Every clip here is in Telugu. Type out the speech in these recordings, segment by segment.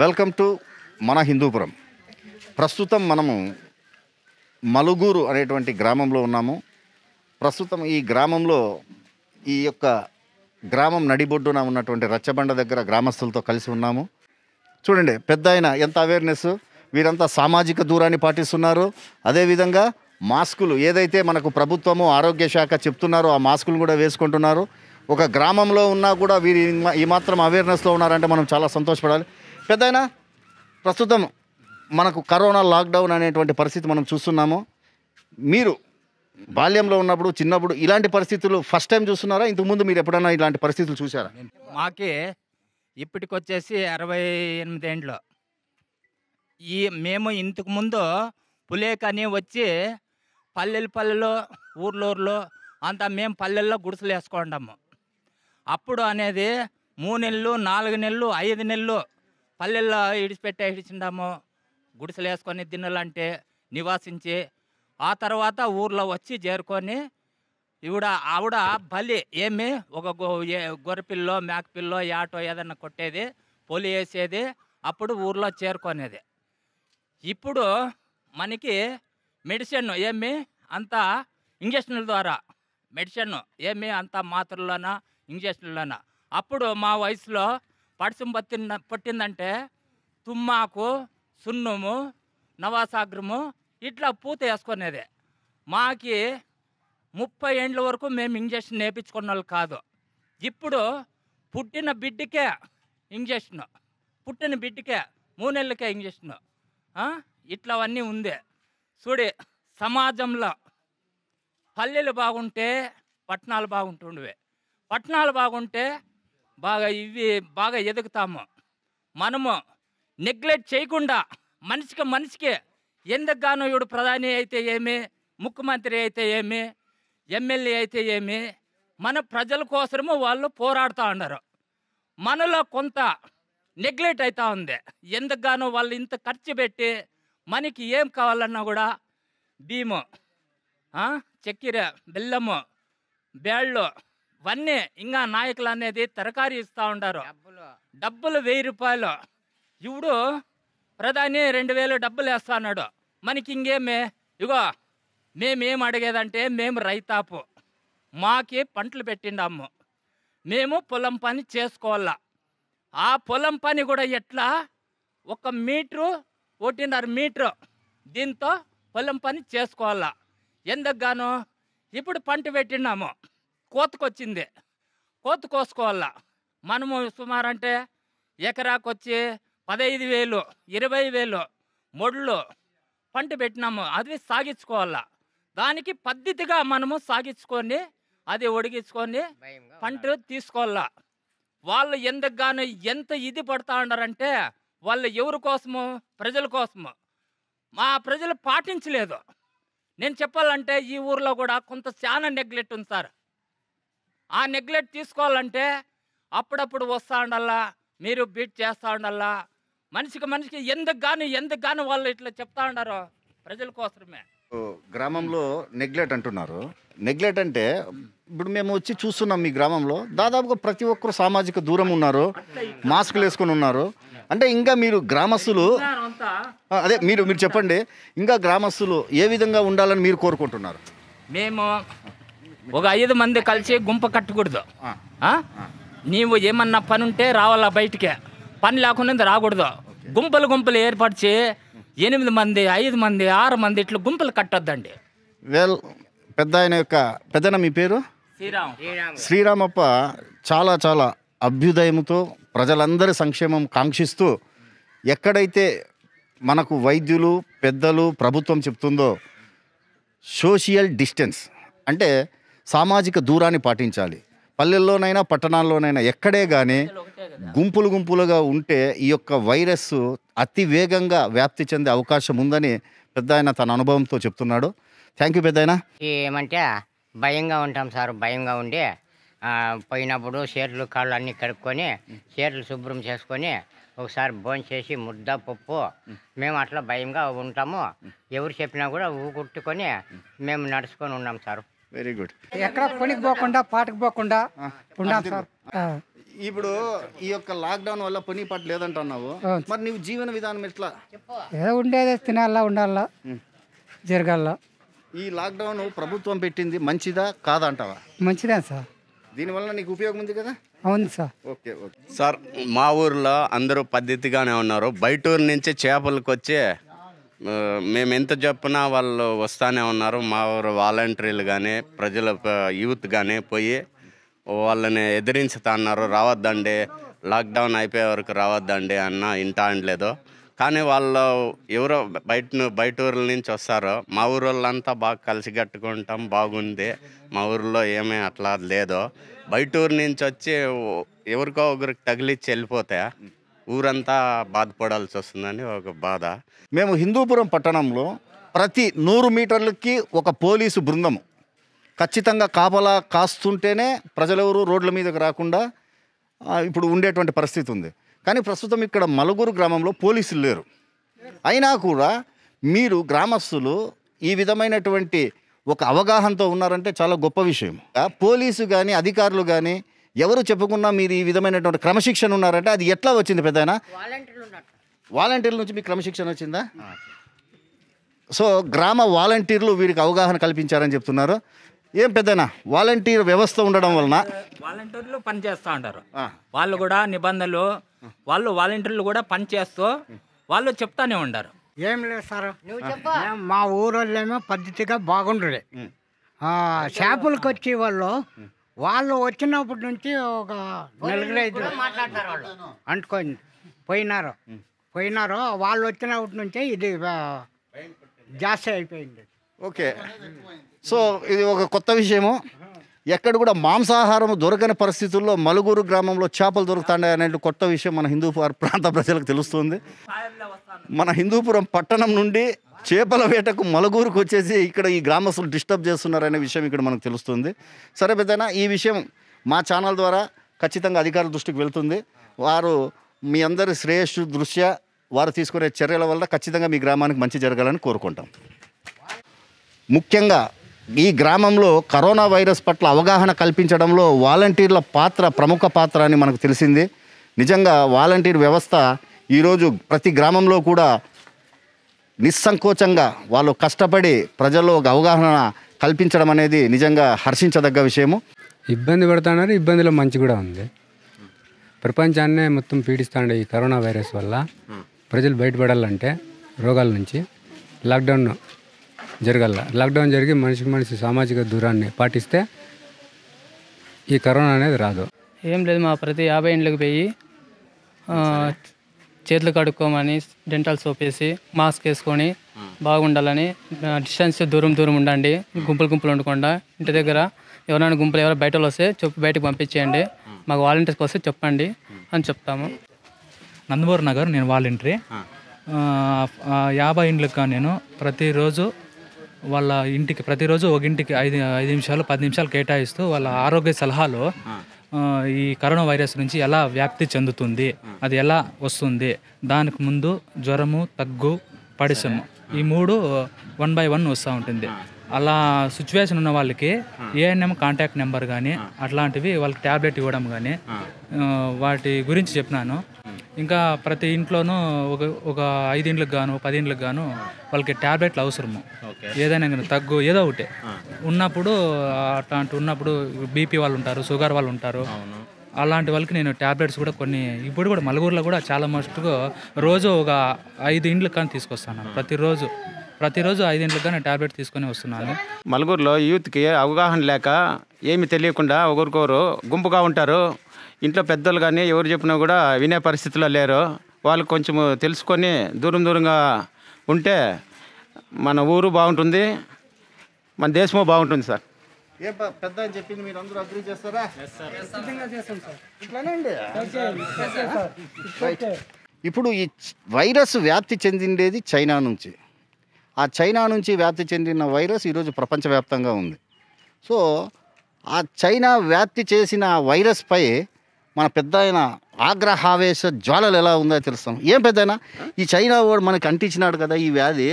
వెల్కమ్ టు మన హిందూపురం ప్రస్తుతం మనము మలుగూరు అనేటువంటి గ్రామంలో ఉన్నాము ప్రస్తుతం ఈ గ్రామంలో ఈ యొక్క గ్రామం నడిబొడ్డున ఉన్నటువంటి రచ్చబండ దగ్గర గ్రామస్తులతో కలిసి ఉన్నాము చూడండి పెద్ద ఆయన ఎంత అవేర్నెస్ వీరంతా సామాజిక దూరాన్ని పాటిస్తున్నారు అదేవిధంగా మాస్కులు ఏదైతే మనకు ప్రభుత్వము ఆరోగ్య శాఖ చెప్తున్నారో ఆ మాస్కులు కూడా వేసుకుంటున్నారు ఒక గ్రామంలో ఉన్నా కూడా వీరి ఈ మాత్రం అవేర్నెస్లో ఉన్నారంటే మనం చాలా సంతోషపడాలి పెద్దయినా ప్రస్తుతం మనకు కరోనా లాక్డౌన్ అనేటువంటి పరిస్థితి మనం చూస్తున్నాము మీరు బాల్యంలో ఉన్నప్పుడు చిన్నప్పుడు ఇలాంటి పరిస్థితులు ఫస్ట్ టైం చూస్తున్నారా ఇంతకుముందు మీరు ఎప్పుడైనా ఇలాంటి పరిస్థితులు చూసారా మాకి ఇప్పటికొచ్చేసి అరవై ఎనిమిది ఏండ్లు ఈ మేము ఇంతకుముందు పులేకని వచ్చి పల్లెలు పల్లెలో ఊర్లూర్లో అంతా మేము పల్లెల్లో గుడిసెలు వేసుకుంటాము అప్పుడు అనేది మూడు నెలలు నాలుగు నెలలు ఐదు నెలలు పల్లెల్లో ఇడిచిపెట్టే ఇడిచిండాము గుడిసెలు వేసుకొని దిన్నలంటే నివాసించి ఆ తర్వాత ఊర్లో వచ్చి చేరుకొని ఇవిడ ఆవిడ బలి ఏమి ఒక గొర్రెపిల్లో మేకపిల్లో ఆటో ఏదన్నా కొట్టేది పొలి వేసేది అప్పుడు ఊర్లో చేరుకునేది ఇప్పుడు మనకి మెడిసిన్ ఏమి అంతా ఇంజక్షన్ల ద్వారా మెడిసిన్ ఏమి అంతా మాత్రలోనా ఇంజక్షన్లోనా అప్పుడు మా వయసులో పడిసం పట్టిన పట్టిందంటే తుమ్మాకు సున్నము నవాసాగ్రము ఇట్లా పూత వేసుకునేది మాకి ముప్పై ఏండ్ల వరకు మేము ఇంజక్షన్ నేర్పించుకున్న వాళ్ళు కాదు ఇప్పుడు పుట్టిన బిడ్డకే ఇంజక్షన్ పుట్టిన బిడ్డకే మూడు నెలలకే ఇంజక్షన్ ఇట్లావన్నీ ఉంది చూడి సమాజంలో పల్లెలు బాగుంటే పట్టణాలు బాగుంటుండేవి పట్టణాలు బాగుంటే బాగా ఇవి బాగా ఎదుగుతాము మనము నెగ్లెక్ట్ చేయకుండా మనిషికి మనిషికి ఎందుకుగాను ఇప్పుడు ప్రధాని అయితే ఏమి ముఖ్యమంత్రి అయితే ఏమి ఎమ్మెల్యే అయితే ఏమి మన ప్రజల కోసము వాళ్ళు పోరాడుతూ ఉన్నారు మనలో కొంత నెగ్లెక్ట్ అవుతా ఉంది ఎందుకుగాను వాళ్ళు ఇంత ఖర్చు పెట్టి మనకి ఏం కావాలన్నా కూడా భీము చక్కెర బెల్లము బ్యాళ్ళు వన్నే ఇంకా నాయకులు అనేది తరకారి ఇస్తూ ఉండారు డబ్బులు వెయ్యి రూపాయలు ఇప్పుడు ప్రధాని రెండు వేలు డబ్బులు వేస్తా అన్నాడు మనకి ఇంకేమే ఇగో మేమేం అడిగేదంటే మేము రైతాపు మాకి పంటలు పెట్టిండాము మేము పొలం పని చేసుకోవాలా ఆ పొలం పని కూడా ఎట్లా ఒక మీటరు ఒకటిన్నర మీటరు దీంతో పొలం పని చేసుకోవాలా ఎందుకు గాను ఇప్పుడు పంట పెట్టిండాము కోతకొచ్చింది కోత కోసుకోవాల మనము సుమారు అంటే ఎకరాకు వచ్చి పదహైదు వేలు ఇరవై వేలు మొడ్లు పంట పెట్టినాము అది సాగించుకోవాల దానికి పద్ధతిగా మనము సాగించుకొని అది ఒడిగించుకొని పంట తీసుకోవాల వాళ్ళు ఎందుకు ఎంత ఇది పడతా ఉన్నారంటే వాళ్ళు ఎవరి కోసము ప్రజల కోసము మా ప్రజలు పాటించలేదు నేను చెప్పాలంటే ఈ ఊర్లో కూడా కొంత చాలా నెగ్లెక్ట్ ఉంది సార్ ఆ నెగ్లెక్ట్ తీసుకోవాలంటే అప్పుడప్పుడు వస్తా ఉండల్లా మీరు బీట్ చేస్తా ఉండల్లా మనిషికి మనిషికి ఎందుకు గాను ఎందుకు గాను వాళ్ళు ఇట్లా చెప్తా ఉండారు ప్రజల కోసమే గ్రామంలో నెగ్లెట్ అంటున్నారు నెగ్లెట్ అంటే ఇప్పుడు మేము వచ్చి చూస్తున్నాం మీ గ్రామంలో దాదాపుగా ప్రతి ఒక్కరు సామాజిక దూరం ఉన్నారు మాస్కులు వేసుకుని ఉన్నారు అంటే ఇంకా మీరు గ్రామస్తులు అదే మీరు మీరు చెప్పండి ఇంకా గ్రామస్తులు ఏ విధంగా ఉండాలని మీరు కోరుకుంటున్నారు మేము ఒక ఐదు మంది కలిసి గుంప కట్టకూడదు నీవు ఏమన్నా పని ఉంటే రావాలా బయటికే పని లేకుండా రాకూడదు గుంపలు గుంపలు ఏర్పరిచి ఎనిమిది మంది ఐదు మంది ఆరు మంది ఇట్లా గుంపలు కట్టొద్దండి వెల్ పెద్ద ఆయన యొక్క పెద్దన మీ పేరు శ్రీరామప్ప చాలా చాలా అభ్యుదయంతో ప్రజలందరి సంక్షేమం కాంక్షిస్తూ ఎక్కడైతే మనకు వైద్యులు పెద్దలు ప్రభుత్వం చెప్తుందో సోషియల్ డిస్టెన్స్ అంటే సామాజిక దూరాన్ని పాటించాలి పల్లెల్లోనైనా పట్టణాల్లోనైనా ఎక్కడే కానీ గుంపులు గుంపులుగా ఉంటే ఈ యొక్క వైరస్ అతి వేగంగా వ్యాప్తి చెందే అవకాశం ఉందని పెద్ద ఆయన తన అనుభవంతో చెప్తున్నాడు థ్యాంక్ యూ పెద్దయన ఏమంటే భయంగా ఉంటాం సార్ భయంగా ఉండి పోయినప్పుడు చేతులు కాళ్ళు అన్నీ కడుక్కొని చేతులు శుభ్రం చేసుకొని ఒకసారి భోజనం చేసి ముద్ద పప్పు మేము అట్లా భయంగా ఉంటాము ఎవరు చెప్పినా కూడా ఊ కుట్టుకొని మేము నడుచుకొని ఉన్నాం సార్ వెరీ గుడ్ ఎక్కడ పనికి పోకుండా పాటకు పోకుండా ఉండాలి సార్ ఇప్పుడు ఈ యొక్క లాక్డౌన్ వల్ల పని పాట లేదంటున్నావు మరి నీవు జీవన విధానం ఎట్లా ఏదో ఉండేదే తినాలా ఉండాలా జరగాల ఈ లాక్డౌన్ ప్రభుత్వం పెట్టింది మంచిదా కాదంటావా మంచిదే సార్ దీనివల్ల నీకు ఉపయోగం ఉంది కదా అవును సార్ ఓకే ఓకే సార్ మా ఊర్లో అందరూ పద్ధతిగానే ఉన్నారు బయటూరు నుంచి చేపలకు వచ్చే మేము ఎంత చెప్పినా వాళ్ళు వస్తానే ఉన్నారు మా ఊరు వాలంటీర్లు కానీ ప్రజల యూత్ కానీ పోయి వాళ్ళని ఎదిరించుతా అన్నారు రావద్దండి లాక్డౌన్ అయిపోయే వరకు రావద్దండి అన్న ఇంటా అనలేదు కానీ వాళ్ళు ఎవరో బయట బయట ఊర్ల నుంచి వస్తారో మా ఊరు వాళ్ళంతా బాగా కలిసి కట్టుకుంటాం బాగుంది మా ఊరిలో ఏమీ అట్లా లేదో బయట ఊరు నుంచి వచ్చి ఎవరికో ఒకరికి తగిలిచ్చి వెళ్ళిపోతాయా ఊరంతా బాధపడాల్సి వస్తుందని ఒక బాధ మేము హిందూపురం పట్టణంలో ప్రతి నూరు మీటర్లకి ఒక పోలీసు బృందము ఖచ్చితంగా కాపలా కాస్తుంటేనే ప్రజలెవరు రోడ్ల మీదకి రాకుండా ఇప్పుడు ఉండేటువంటి పరిస్థితి ఉంది కానీ ప్రస్తుతం ఇక్కడ మలుగురు గ్రామంలో పోలీసులు లేరు అయినా కూడా మీరు గ్రామస్తులు ఈ విధమైనటువంటి ఒక అవగాహనతో ఉన్నారంటే చాలా గొప్ప విషయం పోలీసు కానీ అధికారులు కానీ ఎవరు చెప్పుకున్నా మీరు ఈ విధమైనటువంటి క్రమశిక్షణ ఉన్నారంటే అది ఎట్లా వచ్చింది పెద్ద వాలంటీర్ల నుంచి మీకు క్రమశిక్షణ వచ్చిందా సో గ్రామ వాలంటీర్లు వీరికి అవగాహన కల్పించారని చెప్తున్నారు ఏం పెద్దనా వాలంటీర్ వ్యవస్థ ఉండడం వలన వాలంటీర్లు పనిచేస్తూ ఉంటారు వాళ్ళు కూడా నిబంధనలు వాళ్ళు వాలంటీర్లు కూడా పనిచేస్తూ వాళ్ళు చెప్తానే ఉంటారు ఏం లేదు సార్ మా ఊరోళ్ళేమో పద్ధతిగా బాగుండలే చేపలకు వచ్చే వాళ్ళు వాళ్ళు వచ్చినప్పటి నుంచి ఒక నలుగురు ఐదు మాట్లాడతారు అంటుకొని పోయినారు పోయినారు వాళ్ళు వచ్చినప్పటి నుంచి ఇది జాస్తి అయిపోయింది ఓకే సో ఇది ఒక కొత్త విషయము ఎక్కడ కూడా మాంసాహారం దొరకని పరిస్థితుల్లో మలుగురు గ్రామంలో చేపలు దొరుకుతాయి అనే కొత్త విషయం మన హిందూపురం ప్రాంత ప్రజలకు తెలుస్తుంది మన హిందూపురం పట్టణం నుండి చేపల వేటకు మలగూరుకు వచ్చేసి ఇక్కడ ఈ గ్రామస్తులు డిస్టర్బ్ చేస్తున్నారనే విషయం ఇక్కడ మనకు తెలుస్తుంది సరే పెద్దనా ఈ విషయం మా ఛానల్ ద్వారా ఖచ్చితంగా అధికారుల దృష్టికి వెళ్తుంది వారు మీ అందరి శ్రేయస్సు దృష్ట్యా వారు తీసుకునే చర్యల వల్ల ఖచ్చితంగా మీ గ్రామానికి మంచి జరగాలని కోరుకుంటాం ముఖ్యంగా ఈ గ్రామంలో కరోనా వైరస్ పట్ల అవగాహన కల్పించడంలో వాలంటీర్ల పాత్ర ప్రముఖ పాత్ర అని మనకు తెలిసింది నిజంగా వాలంటీర్ వ్యవస్థ ఈరోజు ప్రతి గ్రామంలో కూడా నిస్సంకోచంగా వాళ్ళు కష్టపడి ప్రజల్లో ఒక అవగాహన కల్పించడం అనేది నిజంగా హర్షించదగ్గ విషయము ఇబ్బంది పడుతున్నారు ఇబ్బందిలో మంచి కూడా ఉంది ప్రపంచాన్నే మొత్తం పీడిస్తుండే ఈ కరోనా వైరస్ వల్ల ప్రజలు బయటపడాలంటే రోగాల నుంచి లాక్డౌన్ జరగాల లాక్డౌన్ జరిగి మనిషికి మనిషి సామాజిక దూరాన్ని పాటిస్తే ఈ కరోనా అనేది రాదు ఏం లేదు మా ప్రతి యాభై ఇండ్లకు పోయి చేతులు కడుక్కోమని డెంటల్ సోప్ వేసి మాస్క్ వేసుకొని బాగుండాలని డిస్టెన్స్ దూరం దూరం ఉండండి గుంపులు గుంపులు ఉండకుండా ఇంటి దగ్గర ఎవరైనా గుంపులు ఎవరైనా బయట వస్తే చెప్పు బయటకు పంపించేయండి మాకు వాలంటీర్స్కి వస్తే చెప్పండి అని చెప్తాము నందమూరి నగర్ నేను వాలంటీర్ యాభై ఇండ్లకు కానీ నేను ప్రతిరోజు వాళ్ళ ఇంటికి ప్రతిరోజు ఒక ఇంటికి ఐదు ఐదు నిమిషాలు పది నిమిషాలు కేటాయిస్తూ వాళ్ళ ఆరోగ్య సలహాలు ఈ కరోనా వైరస్ నుంచి ఎలా వ్యాప్తి చెందుతుంది అది ఎలా వస్తుంది దానికి ముందు జ్వరము తగ్గు పడిసము ఈ మూడు వన్ బై వన్ వస్తూ ఉంటుంది అలా సిచ్యువేషన్ ఉన్న వాళ్ళకి ఏఎన్ఎం కాంటాక్ట్ నెంబర్ కానీ అట్లాంటివి వాళ్ళకి ట్యాబ్లెట్ ఇవ్వడం కానీ వాటి గురించి చెప్పినాను ఇంకా ప్రతి ఇంట్లోనూ ఒక ఒక ఐదింట్లకు గాను పదింట్లకు గాను వాళ్ళకి ట్యాబ్లెట్లు అవసరము ఏదైనా కానీ తగ్గు ఏదో ఒకటి ఉన్నప్పుడు అట్లాంటి ఉన్నప్పుడు బీపీ వాళ్ళు ఉంటారు షుగర్ వాళ్ళు ఉంటారు అలాంటి వాళ్ళకి నేను ట్యాబ్లెట్స్ కూడా కొన్ని ఇప్పుడు కూడా మలుగురులో కూడా చాలా మస్ట్గా రోజు ఒక ఐదు ఇండ్లకు కానీ తీసుకొస్తాను ప్రతిరోజు ప్రతిరోజు ఐదింట్లుగా నేను ట్యాబ్లెట్ తీసుకొని వస్తున్నాను మలుగురులో యూత్కి అవగాహన లేక ఏమి తెలియకుండా ఒకరికొకరు గుంపుగా ఉంటారు ఇంట్లో పెద్దలు కానీ ఎవరు చెప్పినా కూడా వినే పరిస్థితుల్లో లేరు వాళ్ళు కొంచెం తెలుసుకొని దూరం దూరంగా ఉంటే మన ఊరు బాగుంటుంది మన దేశము బాగుంటుంది సార్ ఇప్పుడు ఈ వైరస్ వ్యాప్తి చెందిండేది చైనా నుంచి ఆ చైనా నుంచి వ్యాప్తి చెందిన వైరస్ ఈరోజు ప్రపంచవ్యాప్తంగా ఉంది సో ఆ చైనా వ్యాప్తి చేసిన వైరస్పై మన పెద్ద ఆయన ఆగ్రహావేశ జ్వాలలు ఎలా ఉందో తెలుస్తాం ఏం పెద్దనా ఈ చైనా వాడు మనకి అంటించినాడు కదా ఈ వ్యాధి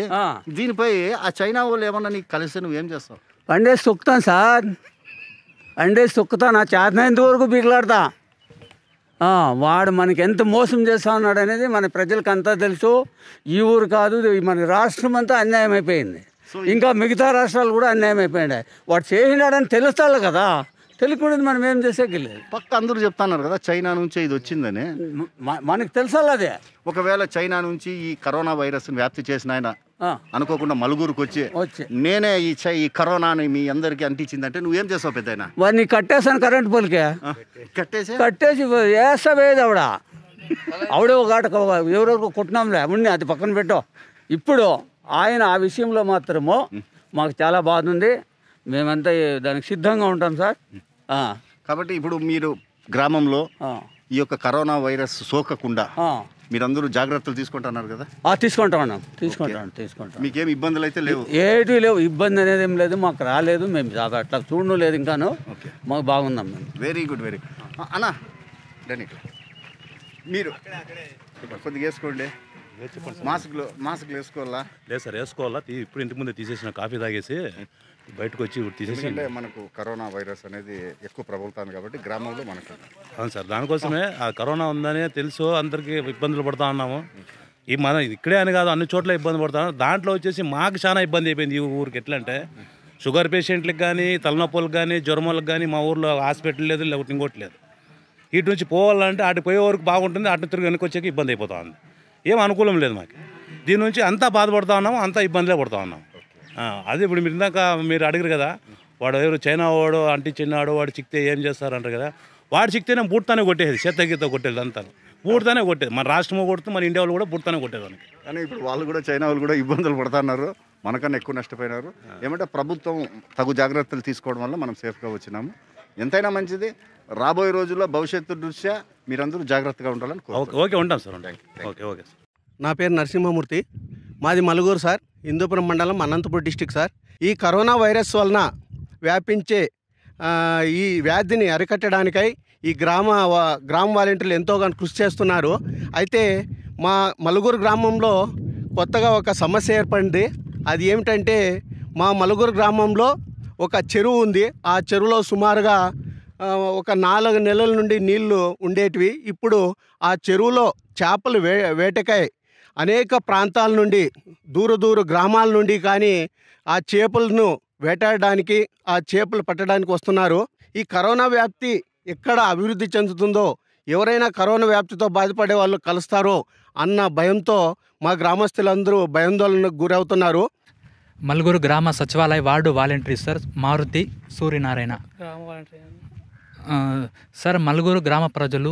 దీనిపై ఆ చైనా వాళ్ళు ఏమన్నా నీకు కలిసి నువ్వు ఏం చేస్తావు అండే తొక్కుతాను సార్ అండే తొక్కుతా నా చేతనైనంత వరకు బిగలాడతా వాడు మనకి ఎంత మోసం చేస్తా ఉన్నాడు అనేది మన ప్రజలకు అంతా తెలుసు ఈ ఊరు కాదు మన రాష్ట్రం అంతా అన్యాయం అయిపోయింది ఇంకా మిగతా రాష్ట్రాలు కూడా అన్యాయం అయిపోయినాయి వాడు చేసినాడని తెలుస్తాడు కదా తెలియకుండా మనం ఏం చేసేకెళ్ళేది పక్క అందరూ చెప్తున్నారు కదా చైనా నుంచి ఇది వచ్చిందని మనకు తెలుసాలి అదే ఒకవేళ చైనా నుంచి ఈ కరోనా వైరస్ వ్యాప్తి చేసిన ఆయన అనుకోకుండా మలుగురికి వచ్చి నేనే ఈ ఈ కరోనాని మీ అందరికి అంటించిందంటే నువ్వేం చేసావు పెద్ద వాడిని కట్టేసాను కరెంట్ పోలికే కట్టేసి కట్టేసి వేస్తావేది ఆవిడ ఆవిడ ఒక ఆటకు ఎవరెవరికి కుట్టినాంలే ఉండి అది పక్కన పెట్టో ఇప్పుడు ఆయన ఆ విషయంలో మాత్రము మాకు చాలా బాధ ఉంది మేమంతా దానికి సిద్ధంగా ఉంటాం సార్ కాబట్టి ఇప్పుడు మీరు గ్రామంలో ఈ యొక్క కరోనా వైరస్ సోకకుండా మీరందరూ జాగ్రత్తలు తీసుకుంటున్నారు కదా తీసుకుంటా ఉన్నాం తీసుకుంటాం తీసుకుంటాం మీకేం ఇబ్బందులు అయితే లేవు ఏటి లేవు ఇబ్బంది అనేది ఏం లేదు మాకు రాలేదు మేము అట్లా చూడడం లేదు ఇంకాను మాకు బాగున్నాం మేము వెరీ గుడ్ వెరీ అన్నా డన్ మీరు కొద్దిగా వేసుకోండి మాస్క్లు మాస్క్లు వేసుకోవాలా లేదు సార్ వేసుకోవాలా ఇప్పుడు ఇంటి ముందే తీసేసిన కాఫీ తాగేసి బయటకు వచ్చి తీసేసి మనకు కరోనా వైరస్ అనేది ఎక్కువ ప్రబలుతుంది కాబట్టి గ్రామంలో మనకు అవును సార్ దానికోసమే ఆ కరోనా ఉందని తెలుసు అందరికీ ఇబ్బందులు పడుతూ ఉన్నాము ఈ మనం ఇక్కడే అని కాదు అన్ని చోట్ల ఇబ్బంది పడుతున్నాం దాంట్లో వచ్చేసి మాకు చాలా ఇబ్బంది అయిపోయింది ఈ ఊరికి ఎట్లా అంటే షుగర్ పేషెంట్లకు కానీ తలనొప్పులకు కానీ జ్వరములకు కానీ మా ఊర్లో హాస్పిటల్ లేదు లేకపోతే ఇంకోటి లేదు ఇటు నుంచి పోవాలంటే అటు పోయే వరకు బాగుంటుంది అటు తిరిగి వెనక్కి వచ్చాక ఇబ్బంది అయిపోతా ఉంది ఏం అనుకూలం లేదు మాకు దీని నుంచి అంతా బాధపడుతూ ఉన్నాము అంతా ఇబ్బందులే పడుతూ ఉన్నాము అదే ఇప్పుడు మీరు ఇందాక మీరు అడిగారు కదా వాడు ఎవరు చైనా వాడు అంటించినాడు వాడు చిక్తే ఏం చేస్తారంటారు కదా వాడు చిక్తేనే బూట్తానే కొట్టేది చేతగీత కొట్టేది అంతా పూర్తనే కొట్టేది మన రాష్ట్రము కొడుతూ మన ఇండియా కూడా పూర్తనే కొట్టేది కానీ ఇప్పుడు వాళ్ళు కూడా చైనా వాళ్ళు కూడా ఇబ్బందులు పడుతున్నారు మనకన్నా ఎక్కువ నష్టపోయినారు ఏమంటే ప్రభుత్వం తగు జాగ్రత్తలు తీసుకోవడం వల్ల మనం సేఫ్గా వచ్చినాము ఎంతైనా మంచిది రాబోయే రోజుల్లో భవిష్యత్తు దృష్ట్యా మీరందరూ జాగ్రత్తగా ఉండాలని ఓకే ఉంటాం సార్ ఓకే ఓకే నా పేరు నరసింహమూర్తి మాది మలుగురు సార్ హిందూపురం మండలం అనంతపురం డిస్టిక్ సార్ ఈ కరోనా వైరస్ వలన వ్యాపించే ఈ వ్యాధిని అరికట్టడానికై ఈ గ్రామ గ్రామ వాలంటీర్లు ఎంతోగానో కృషి చేస్తున్నారు అయితే మా మలుగురు గ్రామంలో కొత్తగా ఒక సమస్య ఏర్పడింది అది ఏమిటంటే మా మలుగురు గ్రామంలో ఒక చెరువు ఉంది ఆ చెరువులో సుమారుగా ఒక నాలుగు నెలల నుండి నీళ్లు ఉండేటివి ఇప్పుడు ఆ చెరువులో చేపలు వే వేటకాయ అనేక ప్రాంతాల నుండి దూర దూర గ్రామాల నుండి కానీ ఆ చేపలను వేటాడడానికి ఆ చేపలు పట్టడానికి వస్తున్నారు ఈ కరోనా వ్యాప్తి ఎక్కడ అభివృద్ధి చెందుతుందో ఎవరైనా కరోనా వ్యాప్తితో బాధపడే వాళ్ళు కలుస్తారో అన్న భయంతో మా గ్రామస్తులందరూ భయాందోళనకు గురవుతున్నారు మల్గూరు గ్రామ సచివాలయ ward volunteer sir Maruthi Suryanarayana sir Malguru గ్రామ ప్రజలు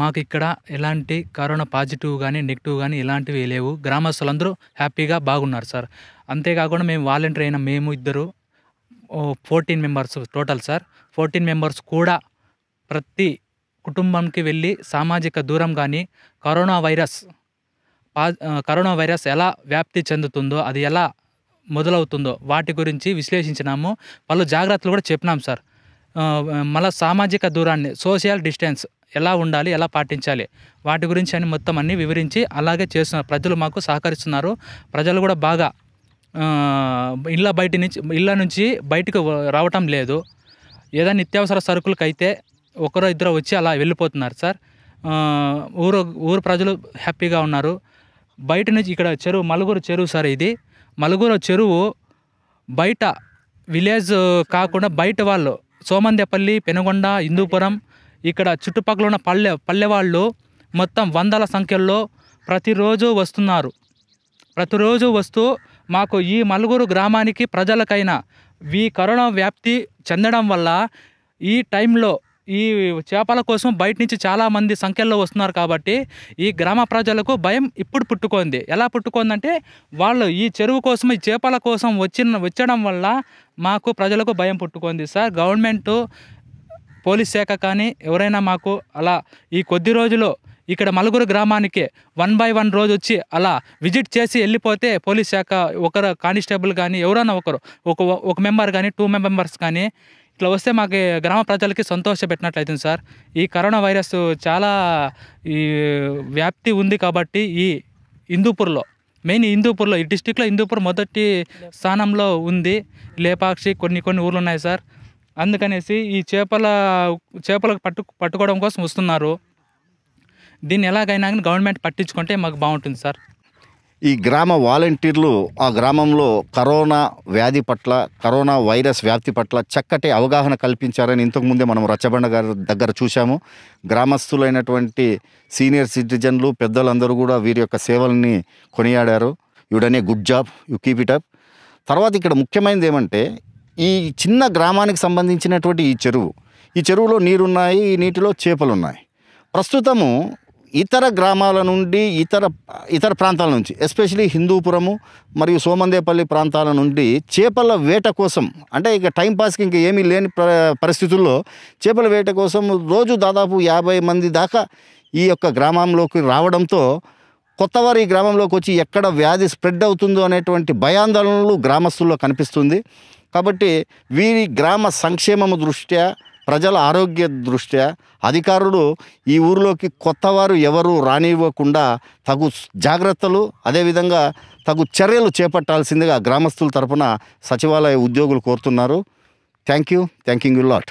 మాకు ఇక్కడ ఎలాంటి కరోనా పాజిటివ్ కానీ నెగిటివ్ కానీ ఇలాంటివి లేవు గ్రామస్తులందరూ హ్యాపీగా బాగున్నారు సార్ అంతేకాకుండా మేము వాలంటీర్ అయిన మేము ఇద్దరు fourteen members total sir fourteen members కూడా ప్రతి కుటుంబంకి వెళ్ళి సామాజిక దూరం కానీ కరోనా వైరస్ కరోనా వైరస్ ఎలా వ్యాప్తి చెందుతుందో అది ఎలా మొదలవుతుందో వాటి గురించి విశ్లేషించినాము వాళ్ళు జాగ్రత్తలు కూడా చెప్పినాం సార్ మళ్ళా సామాజిక దూరాన్ని సోషల్ డిస్టెన్స్ ఎలా ఉండాలి ఎలా పాటించాలి వాటి గురించి అని మొత్తం అన్నీ వివరించి అలాగే చేస్తున్నారు ప్రజలు మాకు సహకరిస్తున్నారు ప్రజలు కూడా బాగా ఇళ్ళ బయట నుంచి ఇళ్ళ నుంచి బయటకు రావటం లేదు ఏదైనా నిత్యావసర సరుకులకు అయితే ఒకరో ఇద్దరు వచ్చి అలా వెళ్ళిపోతున్నారు సార్ ఊరు ఊరు ప్రజలు హ్యాపీగా ఉన్నారు బయట నుంచి ఇక్కడ చెరువు మలుగురు చెరువు సార్ ఇది మలుగురు చెరువు బయట విలేజ్ కాకుండా బయట వాళ్ళు సోమందేపల్లి పెనుగొండ హిందూపురం ఇక్కడ చుట్టుపక్కల ఉన్న పల్లె పల్లెవాళ్ళు మొత్తం వందల సంఖ్యల్లో ప్రతిరోజు వస్తున్నారు ప్రతిరోజు వస్తూ మాకు ఈ మలుగురు గ్రామానికి ప్రజలకైనా ఈ కరోనా వ్యాప్తి చెందడం వల్ల ఈ టైంలో ఈ చేపల కోసం బయట నుంచి చాలామంది సంఖ్యల్లో వస్తున్నారు కాబట్టి ఈ గ్రామ ప్రజలకు భయం ఇప్పుడు పుట్టుకుంది ఎలా పుట్టుకుందంటే వాళ్ళు ఈ చెరువు కోసం ఈ చేపల కోసం వచ్చిన వచ్చడం వల్ల మాకు ప్రజలకు భయం పుట్టుకుంది సార్ గవర్నమెంటు పోలీస్ శాఖ కానీ ఎవరైనా మాకు అలా ఈ కొద్ది రోజులు ఇక్కడ మలుగురు గ్రామానికి వన్ బై వన్ రోజు వచ్చి అలా విజిట్ చేసి వెళ్ళిపోతే పోలీస్ శాఖ ఒకరు కానిస్టేబుల్ కానీ ఎవరైనా ఒకరు ఒక ఒక మెంబర్ కానీ టూ మెంబర్స్ కానీ ఇట్లా వస్తే మాకు గ్రామ ప్రజలకి సంతోష పెట్టినట్లయితుంది సార్ ఈ కరోనా వైరస్ చాలా ఈ వ్యాప్తి ఉంది కాబట్టి ఈ హిందూపూర్లో మెయిన్ హిందూపూర్లో ఈ డిస్టిక్లో హిందూపూర్ మొదటి స్థానంలో ఉంది లేపాక్షి కొన్ని కొన్ని ఊర్లు ఉన్నాయి సార్ అందుకనేసి ఈ చేపల చేపలకు పట్టు పట్టుకోవడం కోసం వస్తున్నారు దీన్ని ఎలాగైనా గవర్నమెంట్ పట్టించుకుంటే మాకు బాగుంటుంది సార్ ఈ గ్రామ వాలంటీర్లు ఆ గ్రామంలో కరోనా వ్యాధి పట్ల కరోనా వైరస్ వ్యాప్తి పట్ల చక్కటి అవగాహన కల్పించారని ఇంతకుముందే మనం రచ్చబండ గారి దగ్గర చూశాము గ్రామస్తులైనటువంటి సీనియర్ సిటిజన్లు పెద్దలందరూ కూడా వీరి యొక్క సేవల్ని కొనియాడారు యుడనే good job you keep it up తర్వాత ఇక్కడ ముఖ్యమైనది ఏమంటే ఈ చిన్న గ్రామానికి సంబంధించినటువంటి ఈ చెరువు ఈ చెరువులో నీరున్నాయి ఈ నీటిలో చేపలున్నాయి ప్రస్తుతము ఇతర గ్రామాల నుండి ఇతర ఇతర ప్రాంతాల నుంచి ఎస్పెషలీ హిందూపురము మరియు సోమందేపల్లి ప్రాంతాల నుండి చేపల వేట కోసం అంటే ఇక టైంపాస్కి ఇంకా ఏమీ లేని పరిస్థితుల్లో చేపల వేట కోసం రోజు దాదాపు యాభై మంది దాకా ఈ యొక్క గ్రామంలోకి రావడంతో కొత్తవారు ఈ గ్రామంలోకి వచ్చి ఎక్కడ వ్యాధి స్ప్రెడ్ అవుతుందో అనేటువంటి భయాందోళనలు గ్రామస్తుల్లో కనిపిస్తుంది కాబట్టి వీరి గ్రామ సంక్షేమము దృష్ట్యా ప్రజల ఆరోగ్య దృష్ట్యా అధికారులు ఈ ఊరిలోకి కొత్తవారు ఎవరు రానివ్వకుండా తగు జాగ్రత్తలు అదేవిధంగా తగు చర్యలు చేపట్టాల్సిందిగా గ్రామస్తుల తరపున సచివాలయ ఉద్యోగులు కోరుతున్నారు thank you thank you lot